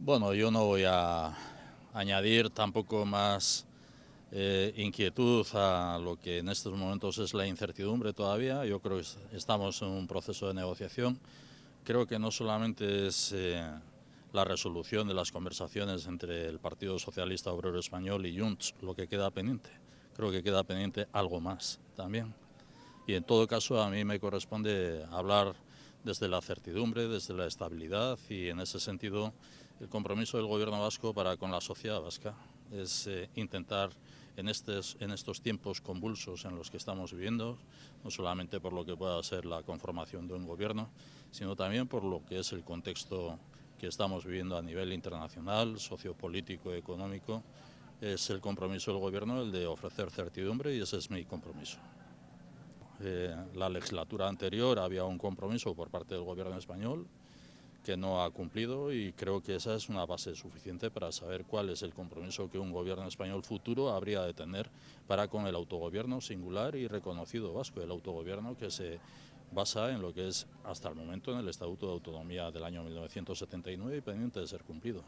Bueno, yo no voy a añadir tampoco más eh, inquietud a lo que en estos momentos es la incertidumbre todavía. Yo creo que estamos en un proceso de negociación. Creo que no solamente es eh, la resolución de las conversaciones entre el Partido Socialista Obrero Español y Junts lo que queda pendiente. Creo que queda pendiente algo más también. Y en todo caso a mí me corresponde hablar desde la certidumbre, desde la estabilidad y en ese sentido el compromiso del Gobierno vasco para con la sociedad vasca es eh, intentar en, estos tiempos convulsos en los que estamos viviendo, no solamente por lo que pueda ser la conformación de un gobierno, sino también por lo que es el contexto que estamos viviendo a nivel internacional, sociopolítico, económico, es el compromiso del Gobierno el de ofrecer certidumbre y ese es mi compromiso. Eh, la legislatura anterior había un compromiso por parte del Gobierno español que no ha cumplido y creo que esa es una base suficiente para saber cuál es el compromiso que un gobierno español futuro habría de tener para con el autogobierno singular y reconocido vasco, el autogobierno que se basa en lo que es hasta el momento en el Estatuto de Autonomía del año 1979 y pendiente de ser cumplido.